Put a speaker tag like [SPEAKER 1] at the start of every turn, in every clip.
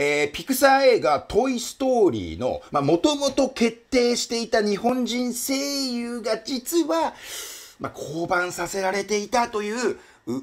[SPEAKER 1] えー、ピクサー映画トイストーリーの、まあ、もともと決定していた日本人声優が実は、まあ、降板させられていたという、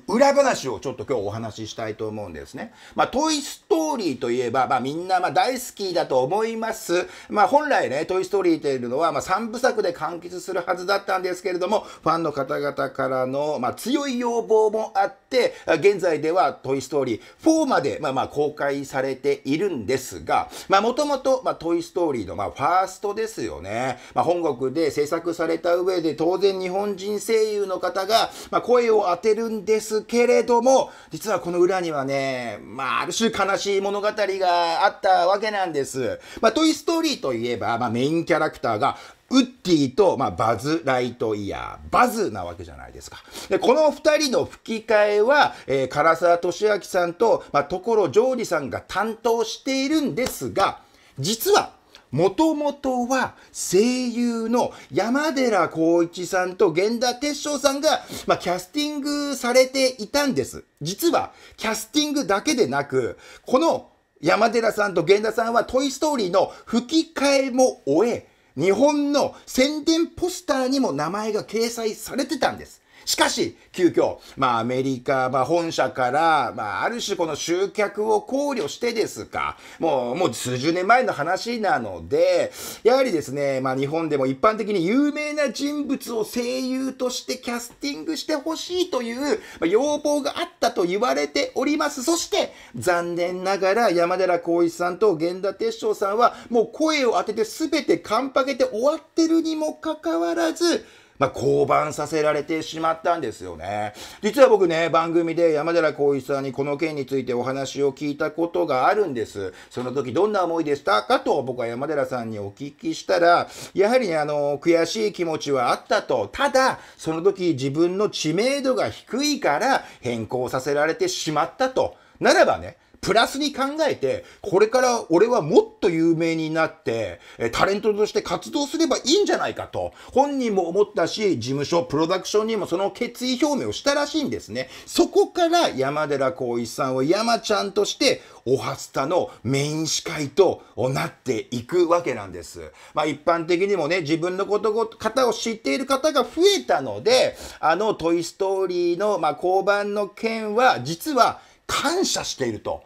[SPEAKER 1] 裏話をちょっと今日お話ししたいと思うんですね。まあ、トイスストーリーといえば、まあ、みんなま大好きだと思います。まあ、本来ね、トイ・ストーリーというのは、ま3部作で完結するはずだったんですけれども、ファンの方々からの、ま強い要望もあって、現在ではトイ・ストーリー4まで、まま公開されているんですが、まあ、もともと、まトイ・ストーリーの、まファーストですよね。まあ、本国で制作された上で、当然日本人声優の方が、ま声を当てるんですけれども、実はこの裏にはね、まあ、ある種悲しいしい物語があったわけなんです。まあ、トイストーリーといえば、まあ、メインキャラクターが、ウッディと、まあ、バズ・ライトイヤー、バズなわけじゃないですか。で、この二人の吹き替えは、えー、唐沢俊明さんと、まあ、所ジョージさんが担当しているんですが、実は、もともとは声優の山寺宏一さんと源田哲章さんが、まあ、キャスティングされていたんです。実は、キャスティングだけでなく、この山寺さんと源田さんはトイストーリーの吹き替えも終え、日本の宣伝ポスターにも名前が掲載されてたんです。しかし、急遽、まあ、アメリカ、まあ、本社から、まあ、ある種この集客を考慮してですか、もう、もう数十年前の話なので、やはりですね、まあ、日本でも一般的に有名な人物を声優としてキャスティングしてほしいという、ま要望があったと言われております。そして、残念ながら、山寺光一さんと源田鉄章さんは、もう声を当てて全てカンパケて終わってるにもかかわらず、まあ、降板させられてしまったんですよね。実は僕ね、番組で山寺宏一さんにこの件についてお話を聞いたことがあるんです。その時どんな思いでしたかと僕は山寺さんにお聞きしたら、やはりね、あの、悔しい気持ちはあったと。ただ、その時自分の知名度が低いから変更させられてしまったと。ならばね、プラスに考えて、これから俺はもっと有名になって、タレントとして活動すればいいんじゃないかと、本人も思ったし、事務所、プロダクションにもその決意表明をしたらしいんですね。そこから山寺宏一さんを山ちゃんとして、オハスタのメイン司会となっていくわけなんです。まあ一般的にもね、自分のことご、方を知っている方が増えたので、あのトイストーリーの、まあ、交番の件は、実は感謝していると。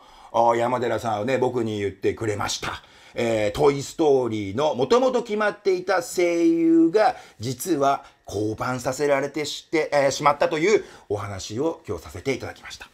[SPEAKER 1] 山寺さんはね、僕に言ってくれました。えー、トイストーリーのもともと決まっていた声優が実は降板させられてして、えー、しまったというお話を今日させていただきました。